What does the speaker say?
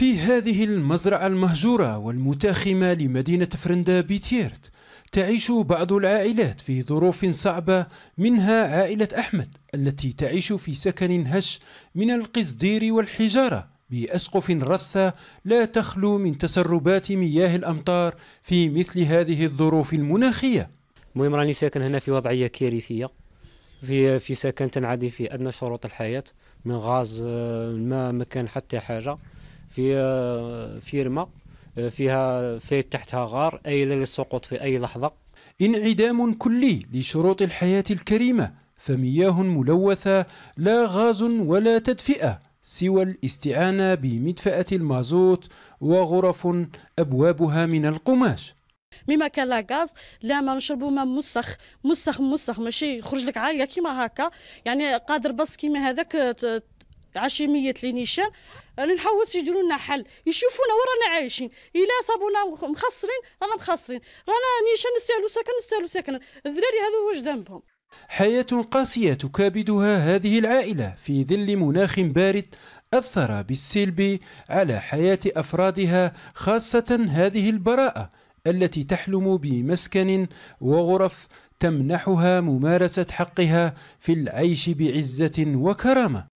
في هذه المزرعة المهجورة والمتاخمة لمدينة فرندا بيتيرت تعيش بعض العائلات في ظروف صعبة منها عائلة أحمد التي تعيش في سكن هش من القصدير والحجارة بأسقف رثة لا تخلو من تسربات مياه الأمطار في مثل هذه الظروف المناخية المهم راني ساكن هنا في وضعية كارثية في في سكن تنعدي فيه أدنى شروط الحياة من غاز آه، ما ما كان حتى حاجة في آه، فيرما آه، فيها في تحتها غار اي للسقوط في اي لحظه انعدام كلي لشروط الحياه الكريمه فمياه ملوثه لا غاز ولا تدفئه سوى الاستعانه بمدفاه المازوت وغرف ابوابها من القماش مما كان لا غاز لا ما نشربوا ما مسخ مسخ مسخ ماشي يخرج لك عاليه كيما هكا يعني قادر بس كيما هذاك عشمية لينيشان نحوس يجروا لنا حل يشوفونا ورانا عايشين الا صابونا مخسرين رانا مخسرين رانا نيشان نستاهلو سكن نستاهلو سكن الذراري هذو واش ذنبهم حياة قاسية تكابدها هذه العائلة في ظل مناخ بارد أثر بالسلب على حياة أفرادها خاصة هذه البراءة التي تحلم بمسكن وغرف تمنحها ممارسة حقها في العيش بعزة وكرامة